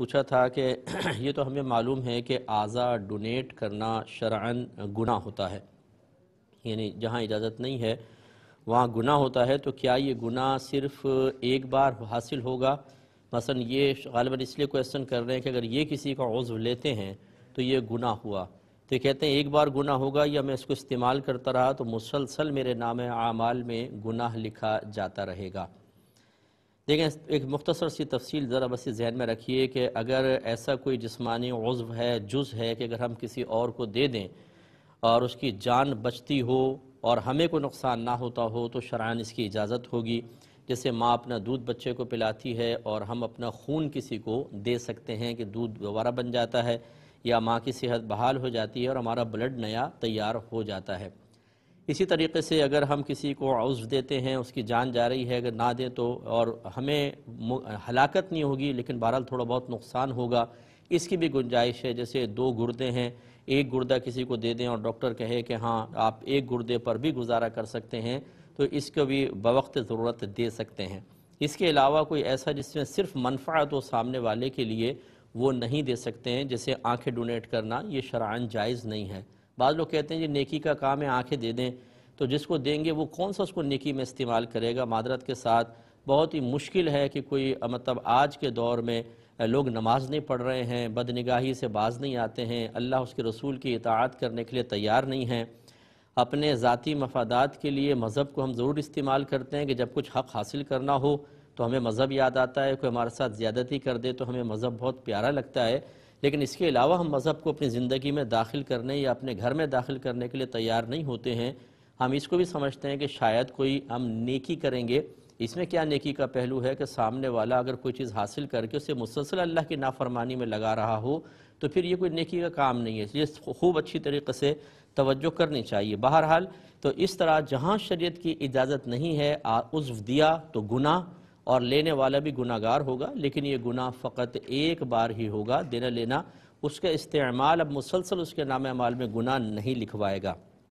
पूछा था कि ये तो हमें मालूम है कि आजा डोनेट करना शरन गुना होता है यानी जहाँ इजाज़त नहीं है वहाँ गुना होता है तो क्या ये गुना सिर्फ़ एक बार हासिल होगा मसलन ये गालबा इसलिए क्वेश्चन कर रहे हैं कि अगर ये किसी का उज्व लेते हैं तो ये गुना हुआ तो कहते हैं एक बार गुना होगा या मैं इसको इस्तेमाल करता रहा तो मुसलसल मेरे नाम आमाल में गुनाह लिखा जाता रहेगा लेकिन एक मुख्तसर सी तफसील ज़रा बस जहन में रखिए कि अगर ऐसा कोई जिसमानी उज़व है जुज़ है कि अगर हम किसी और को दे दें और उसकी जान बचती हो और हमें कोई नुकसान ना होता हो तो शरान इसकी इजाज़त होगी जैसे माँ अपना दूध बच्चे को पिलाती है और हम अपना खून किसी को दे सकते हैं कि दूध दोबारा बन जाता है या माँ की सेहत बहाल हो जाती है और हमारा ब्लड नया तैयार हो जाता है इसी तरीके से अगर हम किसी को अउज़ देते हैं उसकी जान जा रही है अगर ना दें तो और हमें हलाकत नहीं होगी लेकिन बहरहाल थोड़ा बहुत नुकसान होगा इसकी भी गुंजाइश है जैसे दो गुर्दे हैं एक गुर्दा किसी को दे दें और डॉक्टर कहे कि हाँ आप एक गुर्दे पर भी गुजारा कर सकते हैं तो इसको भी बवक्त ज़रूरत दे सकते हैं इसके अलावा कोई ऐसा जिसमें सिर्फ मनफ़ा तो सामने वाले के लिए वो नहीं दे सकते हैं जैसे आंखें डोनेट करना ये शरान जायज़ नहीं है बाद लोग कहते हैं जी नेकी का काम है आंखें दे दें तो जिसको देंगे वो कौन सा उसको नेकी में इस्तेमाल करेगा मादरत के साथ बहुत ही मुश्किल है कि कोई मतलब आज के दौर में लोग नमाज नहीं पढ़ रहे हैं बदनिगाही से बाज नहीं आते हैं अल्लाह उसके रसूल की इतात करने के लिए तैयार नहीं हैं अपने ज़ाती मफादात के लिए मज़हब को हम ज़रूर इस्तेमाल करते हैं कि जब कुछ हक़ हासिल करना हो तो हमें मज़हब याद आता है कोई हमारे साथ ज़्यादती कर दे तो हमें मज़हब बहुत प्यारा लगता है लेकिन इसके अलावा हम मज़हब को अपनी ज़िंदगी में दाखिल करने या अपने घर में दाखिल करने के लिए तैयार नहीं होते हैं हम इसको भी समझते हैं कि शायद कोई हम नेकी करेंगे इसमें क्या नेकी का पहलू है कि सामने वाला अगर कोई चीज़ हासिल करके उसे मुसलसल अल्लाह की नाफरमानी में लगा रहा हो तो फिर ये कोई नेकी का काम नहीं है ये खूब अच्छी तरीके से तवज्जो करनी चाहिए बहरहाल तो इस तरह जहाँ शरीयत की इजाज़त नहीं है उज्व दिया तो गुनाह और लेने वाला भी गुनागार होगा लेकिन ये गुनाह फ़कत एक बार ही होगा देना लेना उसका इस्तेमाल अब मुसलसल उसके नाम अमाल में गुनाह नहीं लिखवाएगा